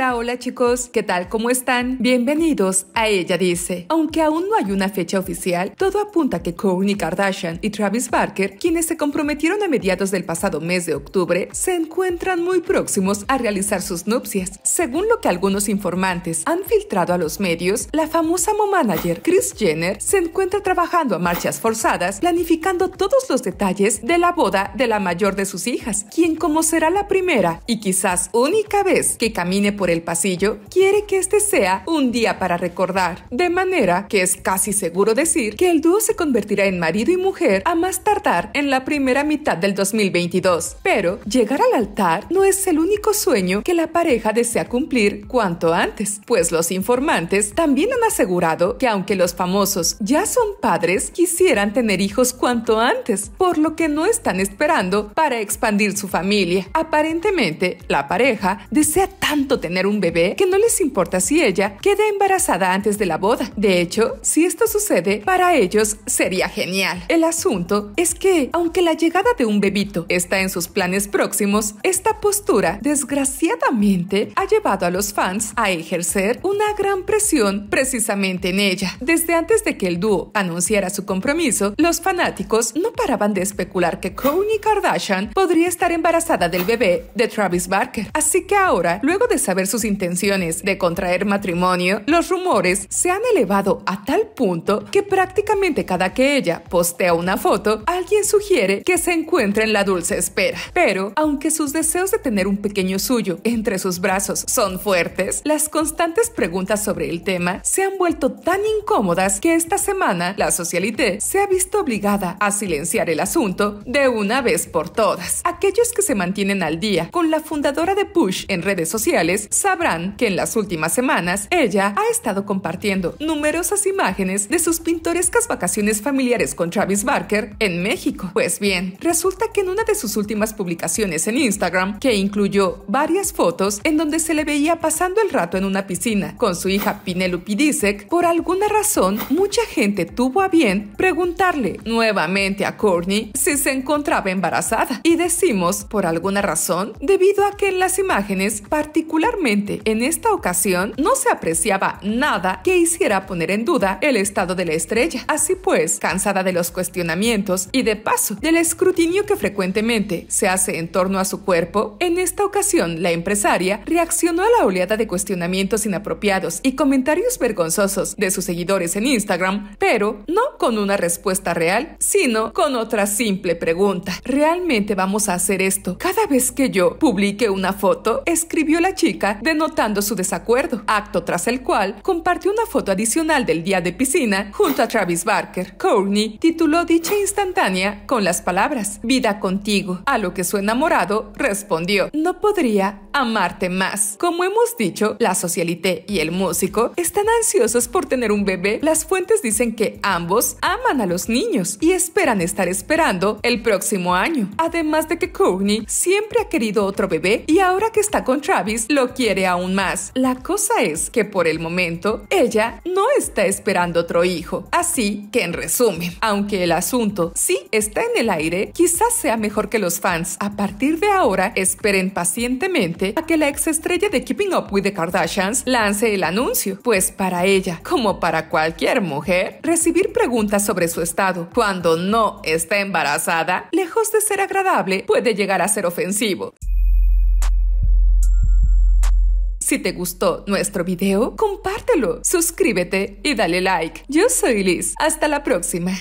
Hola, hola chicos, ¿qué tal? ¿Cómo están? Bienvenidos a Ella Dice. Aunque aún no hay una fecha oficial, todo apunta a que Kourtney Kardashian y Travis Barker, quienes se comprometieron a mediados del pasado mes de octubre, se encuentran muy próximos a realizar sus nupcias. Según lo que algunos informantes han filtrado a los medios, la famosa mom manager Chris Jenner se encuentra trabajando a marchas forzadas, planificando todos los detalles de la boda de la mayor de sus hijas, quien como será la primera y quizás única vez que camine por el pasillo, quiere que este sea un día para recordar, de manera que es casi seguro decir que el dúo se convertirá en marido y mujer a más tardar en la primera mitad del 2022. Pero llegar al altar no es el único sueño que la pareja desea cumplir cuanto antes, pues los informantes también han asegurado que aunque los famosos ya son padres, quisieran tener hijos cuanto antes, por lo que no están esperando para expandir su familia. Aparentemente, la pareja desea tanto tener un bebé que no les importa si ella queda embarazada antes de la boda. De hecho, si esto sucede, para ellos sería genial. El asunto es que, aunque la llegada de un bebito está en sus planes próximos, esta postura, desgraciadamente, ha llevado a los fans a ejercer una gran presión precisamente en ella. Desde antes de que el dúo anunciara su compromiso, los fanáticos no paraban de especular que Kourtney Kardashian podría estar embarazada del bebé de Travis Barker. Así que ahora, luego de saber sus intenciones de contraer matrimonio, los rumores se han elevado a tal punto que prácticamente cada que ella postea una foto, alguien sugiere que se encuentra en la dulce espera. Pero, aunque sus deseos de tener un pequeño suyo entre sus brazos son fuertes, las constantes preguntas sobre el tema se han vuelto tan incómodas que esta semana la socialité se ha visto obligada a silenciar el asunto de una vez por todas. Aquellos que se mantienen al día con la fundadora de Push en redes sociales sabrán que en las últimas semanas ella ha estado compartiendo numerosas imágenes de sus pintorescas vacaciones familiares con Travis Barker en México. Pues bien, resulta que en una de sus últimas publicaciones en Instagram, que incluyó varias fotos en donde se le veía pasando el rato en una piscina con su hija Penelope Disick, por alguna razón mucha gente tuvo a bien preguntarle nuevamente a Courtney si se encontraba embarazada. Y decimos, por alguna razón, debido a que en las imágenes particularmente en esta ocasión no se apreciaba nada que hiciera poner en duda el estado de la estrella. Así pues, cansada de los cuestionamientos y de paso del escrutinio que frecuentemente se hace en torno a su cuerpo, en esta ocasión la empresaria reaccionó a la oleada de cuestionamientos inapropiados y comentarios vergonzosos de sus seguidores en Instagram, pero no con una respuesta real, sino con otra simple pregunta. ¿Realmente vamos a hacer esto cada vez que yo publique una foto? Escribió la chica denotando su desacuerdo, acto tras el cual compartió una foto adicional del día de piscina junto a Travis Barker. Courtney tituló dicha instantánea con las palabras, vida contigo, a lo que su enamorado respondió, no podría amarte más. Como hemos dicho, la socialité y el músico están ansiosos por tener un bebé. Las fuentes dicen que ambos aman a los niños y esperan estar esperando el próximo año. Además de que Courtney siempre ha querido otro bebé y ahora que está con Travis lo quiere aún más. La cosa es que por el momento ella no está esperando otro hijo. Así que en resumen, aunque el asunto sí está en el aire, quizás sea mejor que los fans a partir de ahora esperen pacientemente a que la ex estrella de Keeping Up with the Kardashians lance el anuncio, pues para ella, como para cualquier mujer, recibir preguntas sobre su estado cuando no está embarazada, lejos de ser agradable, puede llegar a ser ofensivo. Si te gustó nuestro video, compártelo, suscríbete y dale like. Yo soy Liz. Hasta la próxima.